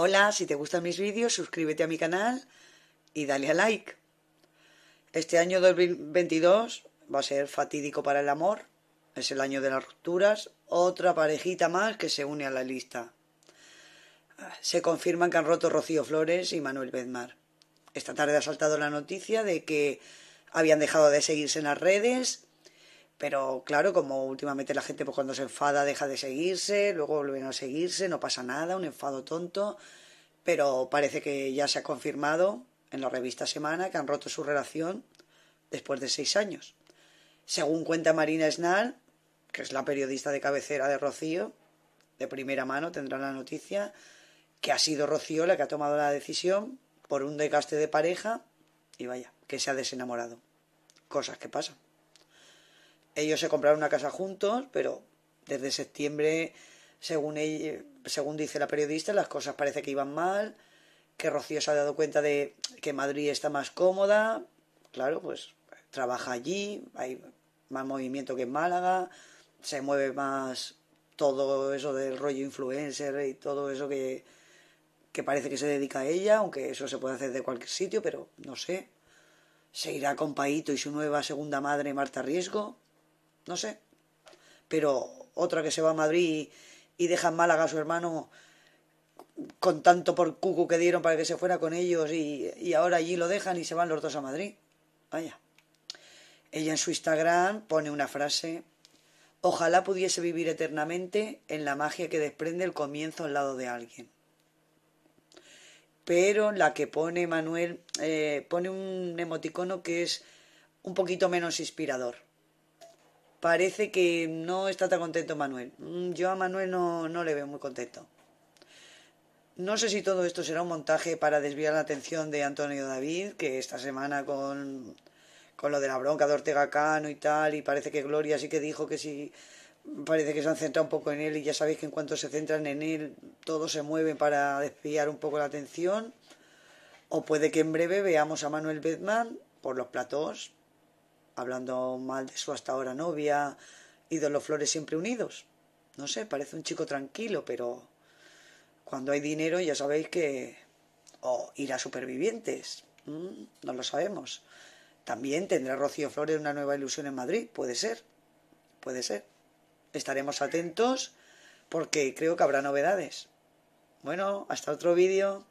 Hola, si te gustan mis vídeos, suscríbete a mi canal y dale a like. Este año 2022 va a ser fatídico para el amor. Es el año de las rupturas. Otra parejita más que se une a la lista. Se confirman que han roto Rocío Flores y Manuel Bedmar. Esta tarde ha saltado la noticia de que habían dejado de seguirse en las redes pero claro, como últimamente la gente pues, cuando se enfada deja de seguirse, luego vuelven a seguirse, no pasa nada, un enfado tonto, pero parece que ya se ha confirmado en la revista Semana que han roto su relación después de seis años. Según cuenta Marina Esnal, que es la periodista de cabecera de Rocío, de primera mano tendrá la noticia, que ha sido Rocío la que ha tomado la decisión por un desgaste de pareja y vaya, que se ha desenamorado. Cosas que pasan. Ellos se compraron una casa juntos, pero desde septiembre, según, ella, según dice la periodista, las cosas parece que iban mal, que Rocío se ha dado cuenta de que Madrid está más cómoda, claro, pues trabaja allí, hay más movimiento que en Málaga, se mueve más todo eso del rollo influencer y todo eso que parece que se dedica a ella, aunque eso se puede hacer de cualquier sitio, pero no sé. Se irá con Paito y su nueva segunda madre, Marta Riesgo no sé. Pero otra que se va a Madrid y, deja en Málaga a su hermano con tanto por cucu que dieron para que se fuera con ellos y, ahora allí lo dejan y se van los dos a Madrid. Vaya. Ella en su Instagram pone una frase, ojalá pudiese vivir eternamente en la magia que desprende el comienzo al lado de alguien. Pero la que pone Manuel eh, pone un emoticono que es un poquito menos inspirador parece que no está tan contento Manuel. Mm, yo a Manuel no, le veo muy contento. No sé si todo esto será un montaje para desviar la atención de Antonio David, que esta semana con, con lo de la bronca de Ortega Cano y tal, y parece que Gloria sí que dijo que sí, parece que se han centrado un poco en él y ya sabéis que en cuanto se centran en él, todo se mueve para desviar un poco la atención. O puede que en breve veamos a Manuel Bedman por los platós hablando mal de su hasta ahora novia y de los flores siempre unidos. No sé, parece un chico tranquilo, pero cuando hay dinero ya sabéis que... o ir a supervivientes, no lo sabemos. También tendrá Rocío Flores una nueva ilusión en Madrid, puede ser, puede ser. Estaremos atentos porque creo que habrá novedades. Bueno, hasta otro vídeo.